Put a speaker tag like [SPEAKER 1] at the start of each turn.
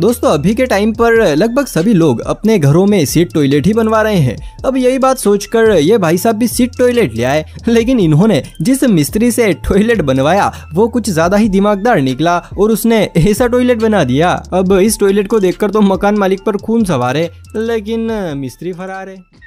[SPEAKER 1] दोस्तों अभी के टाइम पर लगभग सभी लोग अपने घरों में सीट टॉयलेट ही बनवा रहे हैं अब यही बात सोचकर ये भाई साहब भी सीट टॉयलेट ले आए लेकिन इन्होंने जिस मिस्त्री से टॉयलेट बनवाया वो कुछ ज्यादा ही दिमागदार निकला और उसने ऐसा टॉयलेट बना दिया अब इस टॉयलेट को देखकर तो मकान मालिक पर खून सवार
[SPEAKER 2] लेकिन मिस्त्री फरार है